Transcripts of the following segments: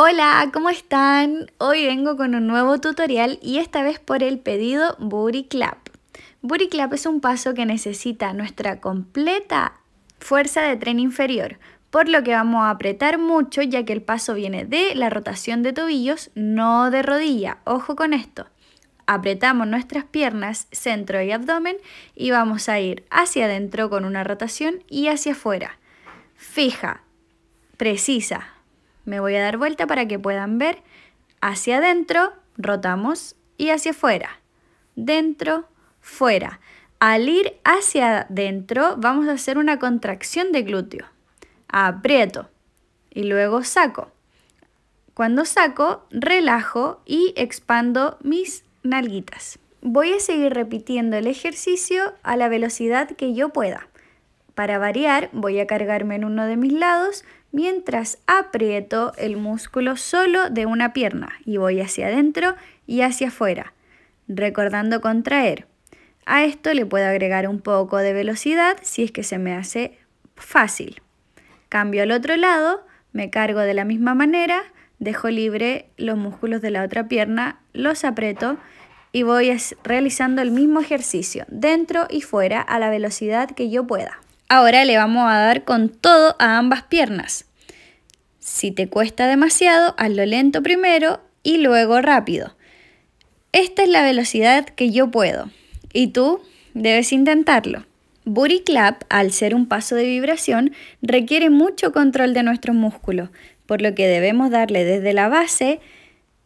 Hola, ¿cómo están? Hoy vengo con un nuevo tutorial y esta vez por el pedido Booty Clap. Booty Clap es un paso que necesita nuestra completa fuerza de tren inferior, por lo que vamos a apretar mucho ya que el paso viene de la rotación de tobillos, no de rodilla. Ojo con esto. Apretamos nuestras piernas, centro y abdomen y vamos a ir hacia adentro con una rotación y hacia afuera. Fija, precisa, me voy a dar vuelta para que puedan ver. Hacia adentro, rotamos y hacia afuera. Dentro, fuera. Al ir hacia adentro, vamos a hacer una contracción de glúteo. Aprieto y luego saco. Cuando saco, relajo y expando mis nalguitas. Voy a seguir repitiendo el ejercicio a la velocidad que yo pueda. Para variar, voy a cargarme en uno de mis lados mientras aprieto el músculo solo de una pierna y voy hacia adentro y hacia afuera, recordando contraer. A esto le puedo agregar un poco de velocidad si es que se me hace fácil. Cambio al otro lado, me cargo de la misma manera, dejo libre los músculos de la otra pierna, los aprieto y voy realizando el mismo ejercicio dentro y fuera a la velocidad que yo pueda. Ahora le vamos a dar con todo a ambas piernas. Si te cuesta demasiado, hazlo lento primero y luego rápido. Esta es la velocidad que yo puedo y tú debes intentarlo. Booty clap, al ser un paso de vibración, requiere mucho control de nuestros músculos, por lo que debemos darle desde la base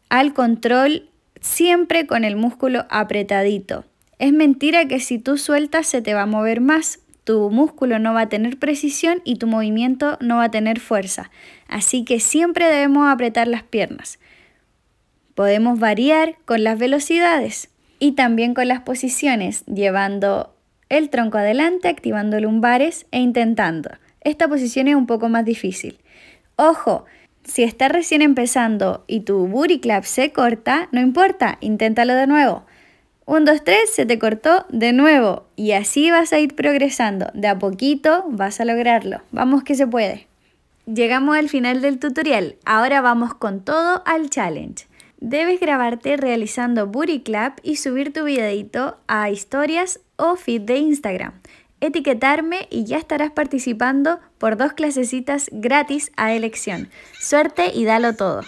al control siempre con el músculo apretadito. Es mentira que si tú sueltas se te va a mover más, tu músculo no va a tener precisión y tu movimiento no va a tener fuerza. Así que siempre debemos apretar las piernas. Podemos variar con las velocidades y también con las posiciones, llevando el tronco adelante, activando lumbares e intentando. Esta posición es un poco más difícil. Ojo, si estás recién empezando y tu booty clap se corta, no importa, inténtalo de nuevo. 1, 2, 3, se te cortó de nuevo. Y así vas a ir progresando. De a poquito vas a lograrlo. Vamos que se puede. Llegamos al final del tutorial. Ahora vamos con todo al challenge. Debes grabarte realizando booty clap y subir tu videito a historias o feed de Instagram. Etiquetarme y ya estarás participando por dos clasecitas gratis a elección. Suerte y dalo todo.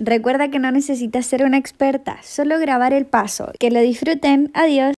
Recuerda que no necesitas ser una experta, solo grabar el paso. Que lo disfruten, adiós.